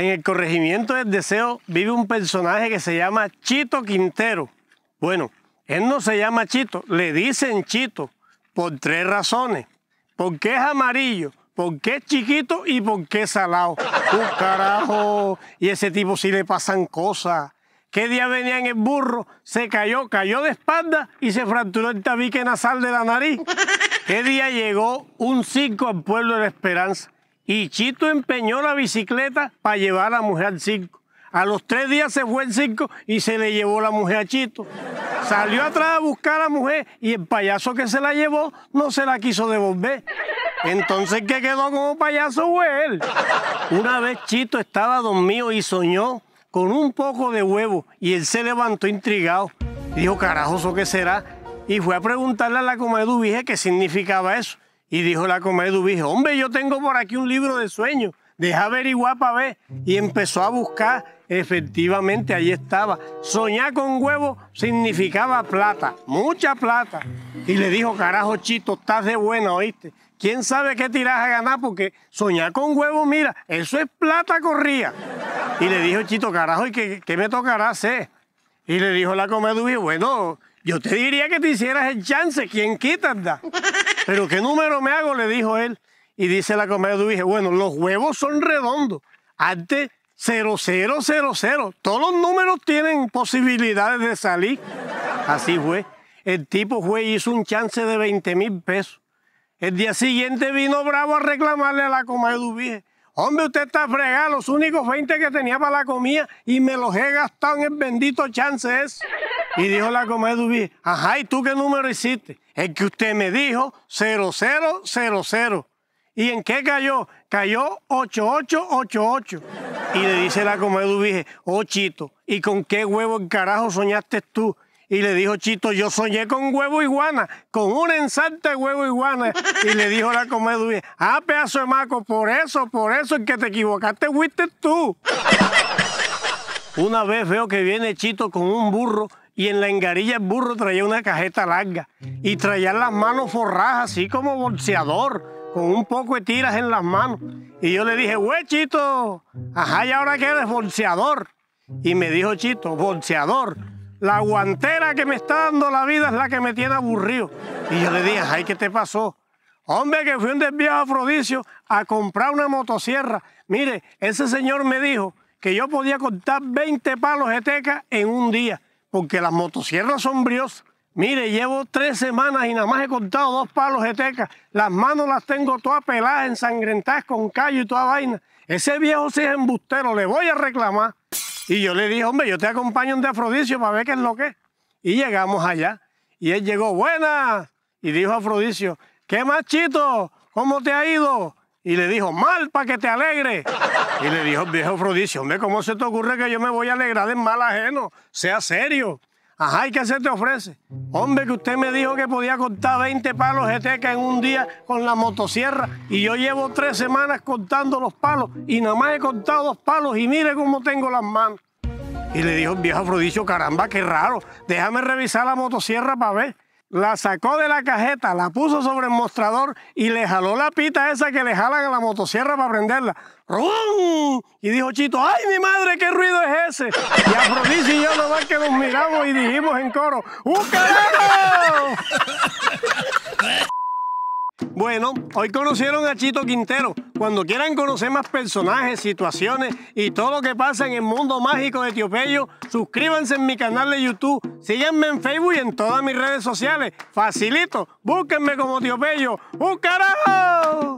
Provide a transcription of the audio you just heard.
En el corregimiento del deseo vive un personaje que se llama Chito Quintero. Bueno, él no se llama Chito, le dicen Chito por tres razones. porque es amarillo? porque es chiquito y porque es salado? carajo! Y ese tipo sí le pasan cosas. ¿Qué día venía en el burro? Se cayó, cayó de espalda y se fracturó el tabique nasal de la nariz. ¿Qué día llegó un circo al pueblo de la Esperanza? Y Chito empeñó la bicicleta para llevar a la mujer al circo. A los tres días se fue al circo y se le llevó la mujer a Chito. Salió atrás a buscar a la mujer y el payaso que se la llevó no se la quiso devolver. Entonces, ¿qué quedó como payaso fue él. Una vez Chito estaba dormido y soñó con un poco de huevo y él se levantó intrigado. Dijo, ¿carajoso qué será? Y fue a preguntarle a la comadre dije qué significaba eso. Y dijo la dije, hombre, yo tengo por aquí un libro de sueños, deja averiguar para ver. Y empezó a buscar, efectivamente, ahí estaba. Soñar con huevo significaba plata, mucha plata. Y le dijo, carajo, Chito, estás de buena, ¿oíste? ¿Quién sabe qué tiras a ganar? Porque soñar con huevo, mira, eso es plata corría. Y le dijo, Chito, carajo, ¿y qué, me tocará hacer? Y le dijo la dije: bueno, yo te diría que te hicieras el chance, ¿quién quita, anda. Pero ¿qué número me hago? Le dijo él. Y dice la de dije, bueno, los huevos son redondos. Antes 0000. Todos los números tienen posibilidades de salir. Así fue. El tipo fue y hizo un chance de 20 mil pesos. El día siguiente vino Bravo a reclamarle a la comadre Dubije. Hombre, usted está fregado, los únicos 20 que tenía para la comida y me los he gastado en el bendito chance ese. Y dijo la comedubí ajá, ¿y tú qué número hiciste? El que usted me dijo, 0000. ¿Y en qué cayó? Cayó 8888. Y le dice la comedia, oh Chito, ¿y con qué huevo en carajo soñaste tú? Y le dijo Chito, yo soñé con huevo iguana, con un ensalte de huevo iguana. Y le dijo la comedia, ah, pedazo de maco, por eso, por eso es que te equivocaste fuiste tú. Una vez veo que viene Chito con un burro y en la engarilla el burro traía una cajeta larga y traía las manos forradas, así como bolseador, con un poco de tiras en las manos. Y yo le dije, güey, Chito, ajá, ¿y ahora que eres bolseador? Y me dijo Chito, bolseador, la guantera que me está dando la vida es la que me tiene aburrido. Y yo le dije, ay, ¿qué te pasó? Hombre, que fui un desviado afrodisio a comprar una motosierra. Mire, ese señor me dijo que yo podía cortar 20 palos de teca en un día, porque las motosierras son Mire, llevo tres semanas y nada más he cortado dos palos de teca. Las manos las tengo todas peladas, ensangrentadas con callo y toda vaina. Ese viejo sí es embustero, le voy a reclamar. Y yo le dije, hombre, yo te acompaño a Afrodisio para ver qué es lo que es. Y llegamos allá. Y él llegó, buena. Y dijo a Afrodisio, qué machito, ¿cómo te ha ido? y le dijo, mal para que te alegre. Y le dijo el viejo Frodicio, hombre, ¿cómo se te ocurre que yo me voy a alegrar de mal ajeno? Sea serio. Ajá, ¿y qué se te ofrece? Hombre, que usted me dijo que podía cortar 20 palos de teca en un día con la motosierra y yo llevo tres semanas cortando los palos y nada más he cortado dos palos y mire cómo tengo las manos. Y le dijo el viejo Frodicio, caramba, qué raro, déjame revisar la motosierra para ver la sacó de la cajeta, la puso sobre el mostrador y le jaló la pita esa que le jalan a la motosierra para prenderla. ¡Rum! Y dijo Chito, ¡ay, mi madre, qué ruido es ese! Y Afrodisi y yo nomás que nos miramos y dijimos en coro, ¡un carajo! Bueno, hoy conocieron a Chito Quintero. Cuando quieran conocer más personajes, situaciones y todo lo que pasa en el mundo mágico de Tiopeyo, suscríbanse en mi canal de YouTube, síganme en Facebook y en todas mis redes sociales. Facilito, búsquenme como Tiopeyo. ¡Un carajo!